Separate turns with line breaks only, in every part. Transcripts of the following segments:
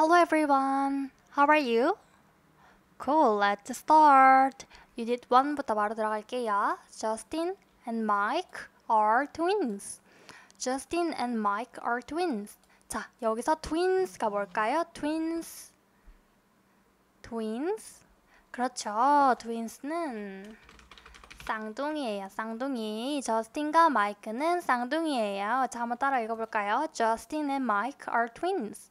Hello everyone. How are you? Cool. Let's start. u 유닛 1부터 바로 들어갈게요. Justin and Mike are twins. Justin and Mike are twins. 자, 여기서 twins가 뭘까요? twins. twins. 그렇죠. twins는 쌍둥이에요. 쌍둥이. j u s 저스틴과 i k e 는 쌍둥이에요. 자, 한번 따라 읽어볼까요? Justin and Mike are twins.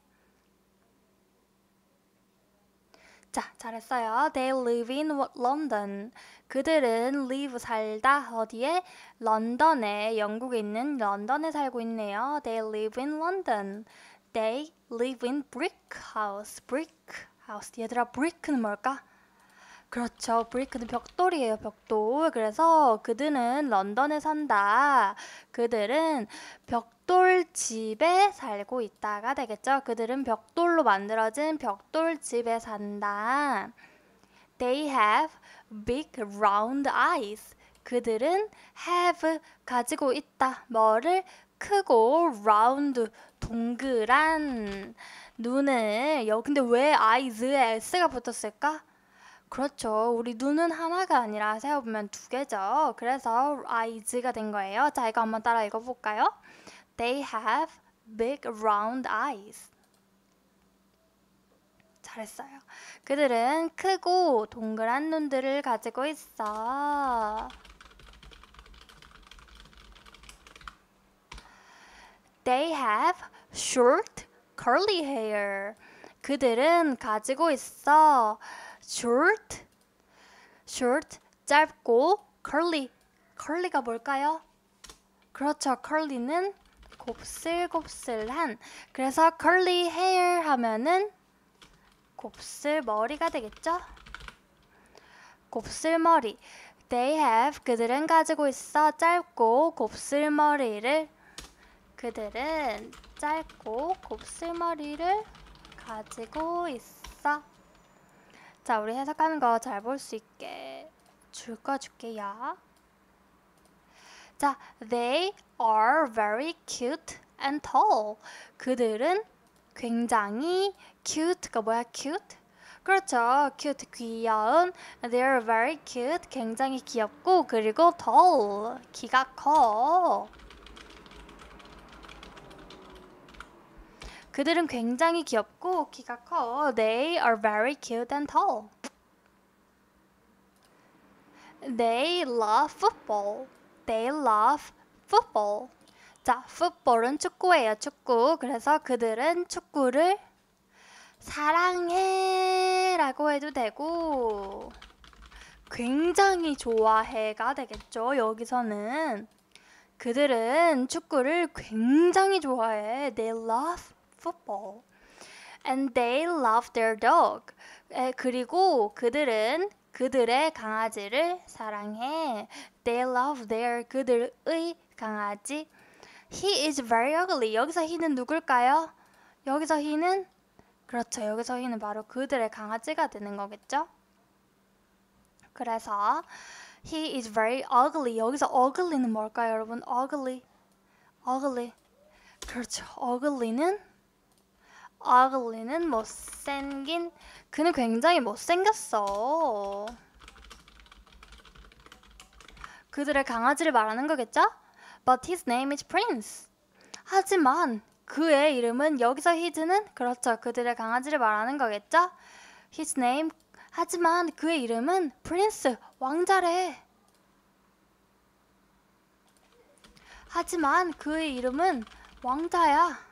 자, 잘했어요. They live in London. 그들은 live 살다 어디에? 런던에 영국에 있는 런던에 살고 있네요. They live in London. They live in brick house. brick house. 얘들아, brick는 뭘까? 그렇죠. 브리크는 벽돌이에요, 벽돌. 그래서 그들은 런던에 산다. 그들은 벽돌 집에 살고 있다가 되겠죠. 그들은 벽돌로 만들어진 벽돌 집에 산다. They have big round eyes. 그들은 have 가지고 있다. 뭐를 크고 round 동그란 눈을 여 근데 왜 eyes에 s가 붙었을까? 그렇죠. 우리 눈은 하나가 아니라 세어보면 두 개죠. 그래서 eyes가 된 거예요. 자, 이거 한번 따라 읽어볼까요? They have big round eyes. 잘했어요. 그들은 크고 동그란 눈들을 가지고 있어. They have short curly hair. 그들은 가지고 있어 short, short, 짧고 curly, curly가 뭘까요? 그렇죠, curly는 곱슬곱슬한. 그래서 curly hair 하면은 곱슬 머리가 되겠죠? 곱슬머리. They have 그들은 가지고 있어 짧고 곱슬머리를 그들은 짧고 곱슬머리를 가지고 있어. 자, 우리 해석하는 거 잘 볼 수 있게 줄 거 줄게요. 자, they are very cute and tall. 그들은 굉장히 cute가 뭐야? cute? 그렇죠. cute 귀여운. They're very cute. 굉장히 귀엽고 그리고 tall. 키가 커. 그들은 굉장히 귀엽고 키가 커. They are very cute and tall. They love football. They love football. 자, football은 축구예요, 축구. 그래서 그들은 축구를 사랑해라고 해도 되고 굉장히 좋아해가 되겠죠. 여기서는 그들은 축구를 굉장히 좋아해. They love football. And they love their dog. 그리고 그들은 그들의 강아지를 사랑해. They love their 그들의 강아지. He is very ugly. 여기서 he는 누굴까요? 여기서 he는 그렇죠. 여기서 he는 바로 그들의 강아지가 되는 거겠죠? 그래서 he is very ugly. 여기서 ugly는 뭘까요, 여러분? ugly. ugly. 그렇죠. ugly는 아글리는 못생긴 그는 굉장히 못생겼어 그들의 강아지를 말하는 거겠죠? But his name is Prince 하지만 그의 이름은 여기서 히즈는 그렇죠 그들의 강아지를 말하는 거겠죠? His name 하지만 그의 이름은 프린스 왕자래 하지만 그의 이름은 왕자야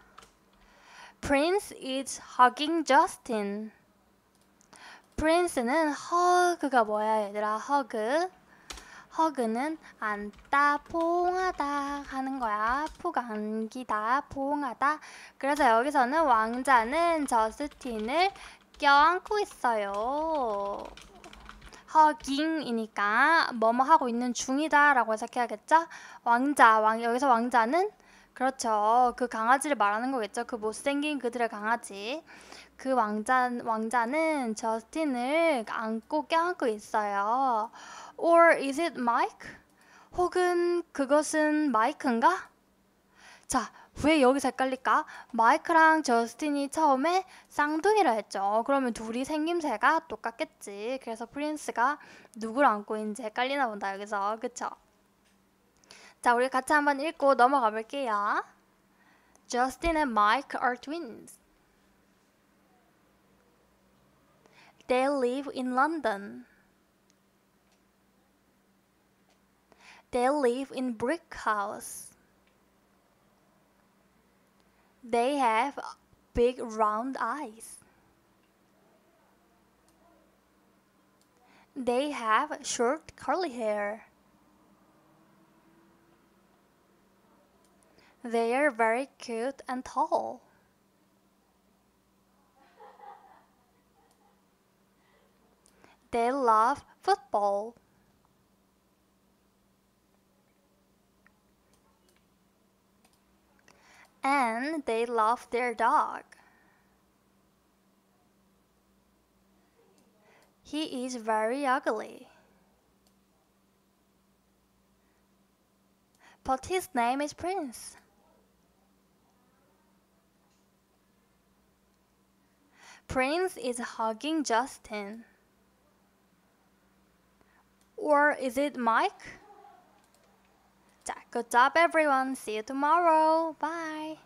Prince is hugging Justin. Prince는 hug가 뭐야 얘들아 hug. hug는 안다 포옹하다 하는 거야. 푹 안기다 포옹하다. 그래서 여기서는 왕자는 저스틴을 껴안고 있어요. hugging이니까 뭐뭐 하고 있는 중이다 라고 해석해야겠죠? 왕자, 왕, 여기서 왕자는 그렇죠. 그 강아지를 말하는 거겠죠. 그 못생긴 그들의 강아지. 그 왕자, 왕자는 저스틴을 안고 껴안고 있어요. Or is it Mike? 혹은 그것은 마이크인가? 자, 왜 여기서 헷갈릴까? 마이크랑 저스틴이 처음에 쌍둥이라 했죠. 그러면 둘이 생김새가 똑같겠지. 그래서 프린스가 누구를 안고 있는지 헷갈리나 본다, 여기서. 그쵸? 자, 우리 같이 한번 읽고 넘어가 볼게요. Justin and Mike are twins. They live in London. They live in brick house. They have big round eyes. They have short curly hair. They are very cute and tall. They love football. And they love their dog. He is very ugly. But his name is Prince. Prince is hugging Justin. Or is it Mike? Good job, everyone. See you tomorrow. Bye.